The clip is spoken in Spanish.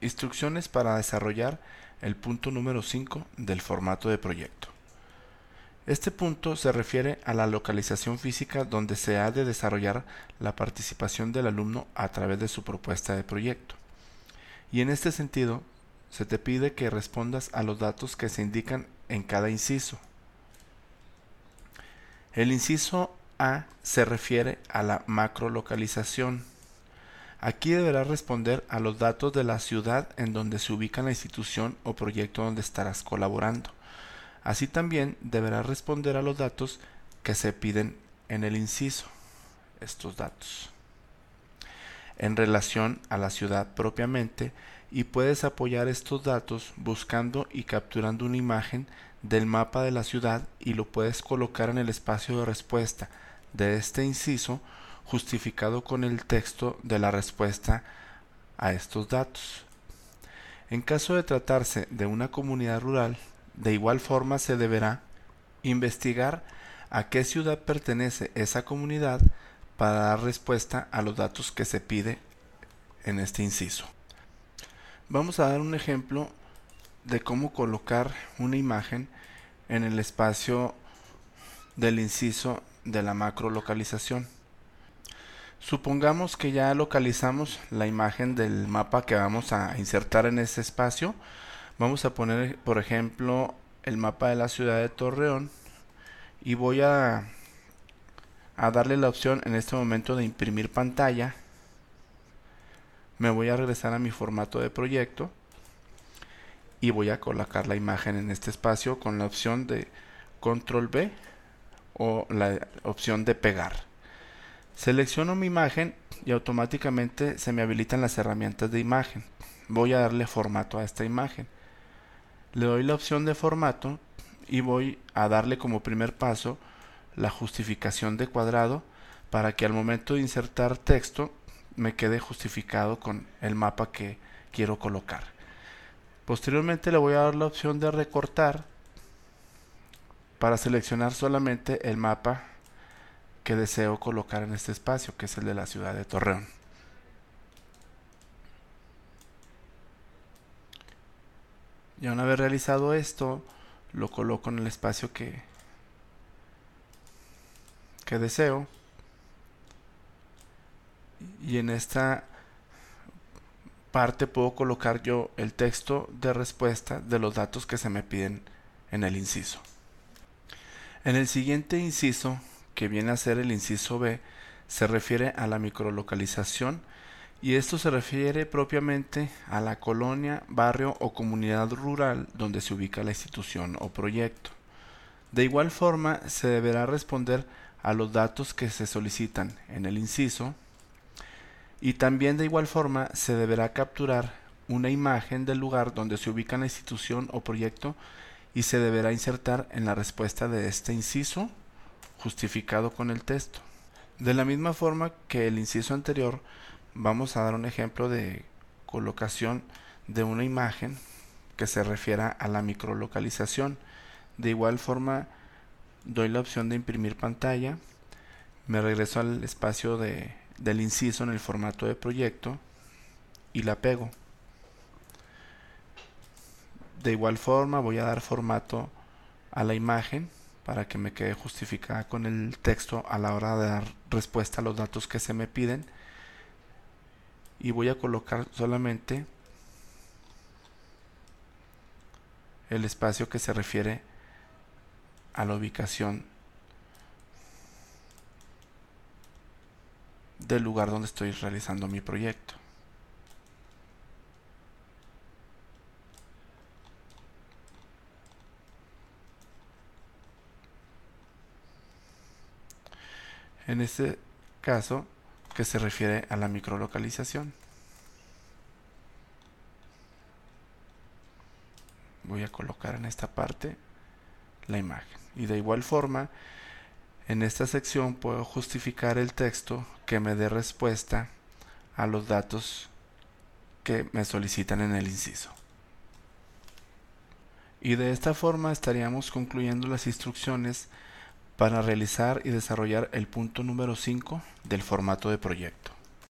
Instrucciones para desarrollar el punto número 5 del formato de proyecto. Este punto se refiere a la localización física donde se ha de desarrollar la participación del alumno a través de su propuesta de proyecto. Y en este sentido, se te pide que respondas a los datos que se indican en cada inciso. El inciso A se refiere a la macro localización Aquí deberás responder a los datos de la ciudad en donde se ubica la institución o proyecto donde estarás colaborando. Así también deberás responder a los datos que se piden en el inciso, estos datos, en relación a la ciudad propiamente y puedes apoyar estos datos buscando y capturando una imagen del mapa de la ciudad y lo puedes colocar en el espacio de respuesta de este inciso justificado con el texto de la respuesta a estos datos. En caso de tratarse de una comunidad rural, de igual forma se deberá investigar a qué ciudad pertenece esa comunidad para dar respuesta a los datos que se pide en este inciso. Vamos a dar un ejemplo de cómo colocar una imagen en el espacio del inciso de la macro localización. Supongamos que ya localizamos la imagen del mapa que vamos a insertar en este espacio. Vamos a poner, por ejemplo, el mapa de la ciudad de Torreón y voy a, a darle la opción en este momento de imprimir pantalla. Me voy a regresar a mi formato de proyecto y voy a colocar la imagen en este espacio con la opción de control B o la opción de pegar. Selecciono mi imagen y automáticamente se me habilitan las herramientas de imagen. Voy a darle formato a esta imagen. Le doy la opción de formato y voy a darle como primer paso la justificación de cuadrado para que al momento de insertar texto me quede justificado con el mapa que quiero colocar. Posteriormente le voy a dar la opción de recortar para seleccionar solamente el mapa que deseo colocar en este espacio, que es el de la ciudad de Torreón. Y una vez realizado esto, lo coloco en el espacio que, que deseo. Y en esta parte puedo colocar yo el texto de respuesta de los datos que se me piden en el inciso. En el siguiente inciso que viene a ser el inciso B, se refiere a la microlocalización y esto se refiere propiamente a la colonia, barrio o comunidad rural donde se ubica la institución o proyecto. De igual forma, se deberá responder a los datos que se solicitan en el inciso y también de igual forma se deberá capturar una imagen del lugar donde se ubica la institución o proyecto y se deberá insertar en la respuesta de este inciso justificado con el texto. De la misma forma que el inciso anterior, vamos a dar un ejemplo de colocación de una imagen que se refiera a la microlocalización. De igual forma, doy la opción de imprimir pantalla, me regreso al espacio del inciso en el formato de proyecto y la pego. De igual forma voy a dar formato a la imagen para que me quede justificada con el texto a la hora de dar respuesta a los datos que se me piden y voy a colocar solamente el espacio que se refiere a la ubicación del lugar donde estoy realizando mi proyecto en este caso que se refiere a la microlocalización. Voy a colocar en esta parte la imagen. Y de igual forma, en esta sección puedo justificar el texto que me dé respuesta a los datos que me solicitan en el inciso. Y de esta forma estaríamos concluyendo las instrucciones para realizar y desarrollar el punto número 5 del formato de proyecto.